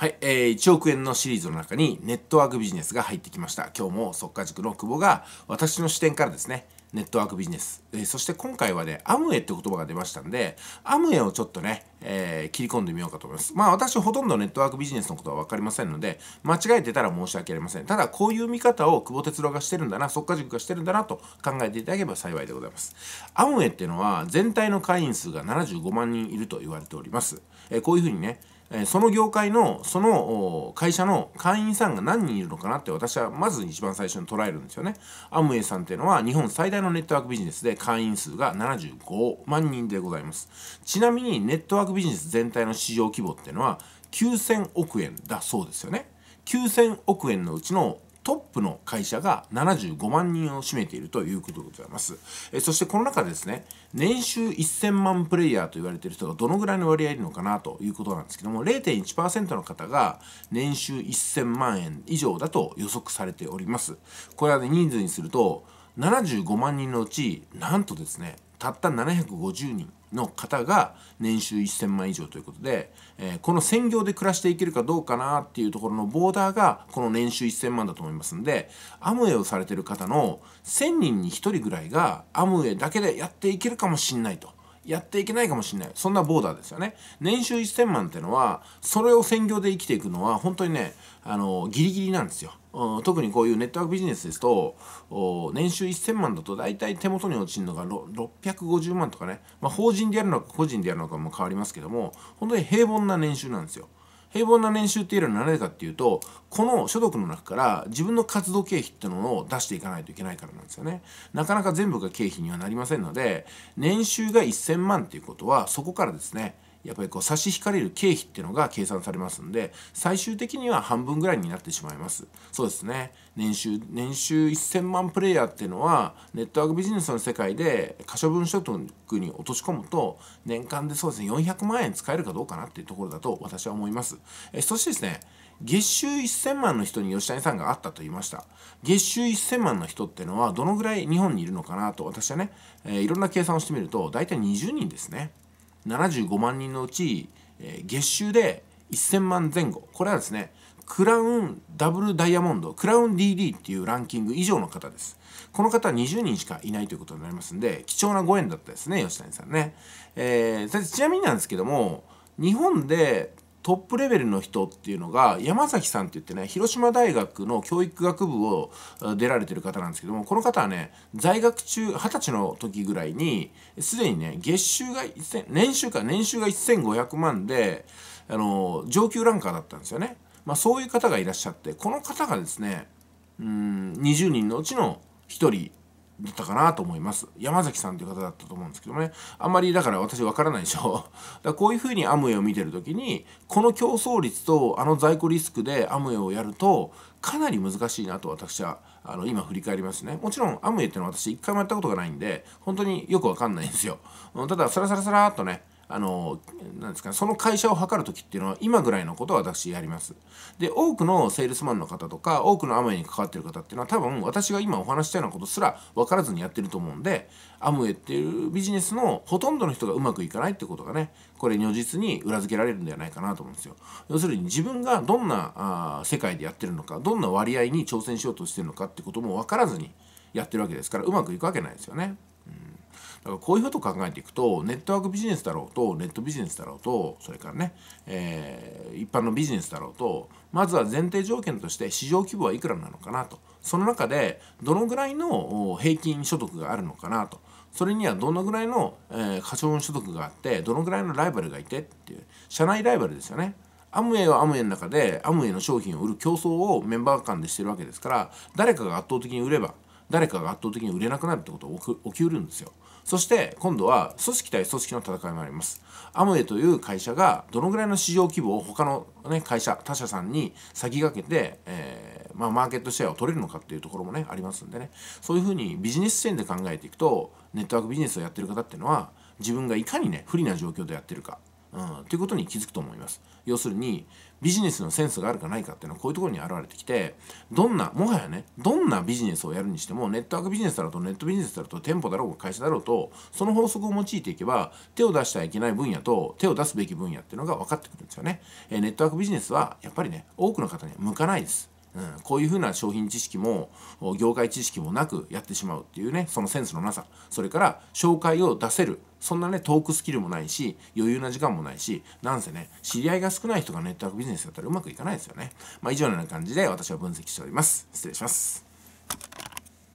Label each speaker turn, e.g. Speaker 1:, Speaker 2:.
Speaker 1: はい、えー、1億円のシリーズの中にネットワークビジネスが入ってきました。今日も速化塾の久保が私の視点からですね、ネットワークビジネス、えー、そして今回はね、アムウェイって言葉が出ましたんで、アムウェイをちょっとね、えー、切り込んでみようかと思います。まあ私ほとんどネットワークビジネスのことは分かりませんので、間違えてたら申し訳ありません。ただこういう見方を久保哲郎がしてるんだな、速化塾がしてるんだなと考えていただければ幸いでございます。アムウェイっていうのは全体の会員数が75万人いると言われております。えー、こういうふうにね、えその業界のその会社の会員さんが何人いるのかなって私はまず一番最初に捉えるんですよねアムウェイさんっていうのは日本最大のネットワークビジネスで会員数が75万人でございますちなみにネットワークビジネス全体の市場規模っていうのは9000億円だそうですよね9000億円のうちのトップの会社が75万人を占めているということでございます。えそしてこの中でですね、年収1000万プレイヤーと言われている人がどのぐらいの割合いるのかなということなんですけども、0.1%の方が年収1000万円以上だと予測されております。これはね、人数にすると、75万人のうち、なんとですね、たった750人の方が年収1000万以上ということで、えー、この専業で暮らしていけるかどうかなっていうところのボーダーがこの年収1000万だと思いますんでアムウェイをされてる方の1000人に1人ぐらいがアムウェイだけでやっていけるかもしんないと。やっていけないかもしれないそんなボーダーですよね年収1000万ってのはそれを専業で生きていくのは本当にねあのギリギリなんですよ、うん、特にこういうネットワークビジネスですと年収1000万だと大体手元に落ちるのが650万とかね、まあ、法人でやるのか個人でやるのかも変わりますけども本当に平凡な年収なんですよ平凡な年収っていうのは何でかっていうとこの所得の中から自分の活動経費っていうのを出していかないといけないからなんですよねなかなか全部が経費にはなりませんので年収が1000万っていうことはそこからですねやっぱりこう差し引かれる経費っていうのが計算されますんで最終的には半分ぐらいになってしまいますそうですね年収年収1000万プレイヤーっていうのはネットワークビジネスの世界で可処分所得に落とし込むと年間でそうですね400万円使えるかどうかなっていうところだと私は思いますえそしてですね月収1000万の人に吉谷さんがあったと言いました月収1000万の人っていうのはどのぐらい日本にいるのかなと私はね、えー、いろんな計算をしてみると大体20人ですね75万人のうち、えー、月収で1000万前後これはですねクラウンダブルダイヤモンドクラウン DD っていうランキング以上の方ですこの方は20人しかいないということになりますんで貴重なご縁だったですね吉谷さんね、えー、ちなみになんですけども日本でトップレベルの人っていうのが山崎さんって言ってね広島大学の教育学部を出られてる方なんですけどもこの方はね在学中二十歳の時ぐらいにすでにね月収が年収か年収が1500万であの上級ランカーだったんですよね、まあ、そういう方がいらっしゃってこの方がですねうん20人のうちの1人だったかなと思います。山崎さんという方だったと思うんですけどね、あんまりだから私わからないでしょ。だこういうふうにアムウェイを見てる時に、この競争率とあの在庫リスクでアムウェイをやると、かなり難しいなと私はあの今振り返りますねもちろんアムウェイっていうのは私一回もやったことがないんで本当によくわかんないんですよただサラサラサラっとねあのなんですかその会社を測る時っていうのは今ぐらいのことを私やりますで多くのセールスマンの方とか多くのアムウェイに関わってる方っていうのは多分私が今お話したようなことすら分からずにやってると思うんでアムウェイっていうビジネスのほとんどの人がうまくいかないってことがねこれ如実に裏付けられるんではないかなと思うんですよ要するに自分がどんなあ世界でやってるのかどんな割合に挑戦しようとしてるのかってことも分からずにやってるわけですからうまくいくわけないですよね。だからこういうことを考えていくとネットワークビジネスだろうとネットビジネスだろうとそれからね、えー、一般のビジネスだろうとまずは前提条件として市場規模はいくらなのかなとその中でどのぐらいの平均所得があるのかなとそれにはどのぐらいの、えー、過所得があってどのぐらいのライバルがいてっていう社内ライバルですよね。アムウェイはアムウェイの中でアムウェイの商品を売る競争をメンバー間でしてるわけですから誰かが圧倒的に売れば誰かが圧倒的に売れなくなるってことが起きうるんですよそして今度は組織対組織の戦いもありますアムウェイという会社がどのぐらいの市場規模を他の、ね、会社他社さんに先駆けて、えー、まあ、マーケットシェアを取れるのかっていうところもねありますんでねそういうふうにビジネス視点で考えていくとネットワークビジネスをやってる方っていうのは自分がいかにね不利な状況でやってるかうん、ということに気づくと思います。要するにビジネスのセンスがあるかないかっていうのはこういうところに現れてきてどんなもはやねどんなビジネスをやるにしてもネットワークビジネスだろうとネットビジネスだろうと店舗だろうが会社だろうとその法則を用いていけば手を出してはいけない分野と手を出すべき分野っていうのが分かってくるんですよね。えネットワークビジネスはやっぱりね多くの方には向かないです。うん、こういうふうな商品知識も業界知識もなくやってしまうっていうねそのセンスのなさそれから紹介を出せるそんなねトークスキルもないし余裕な時間もないしなんせね知り合いが少ない人がネットワークビジネスだったらうまくいかないですよね。まあ、以上のような感じで私は分析しております。失礼します。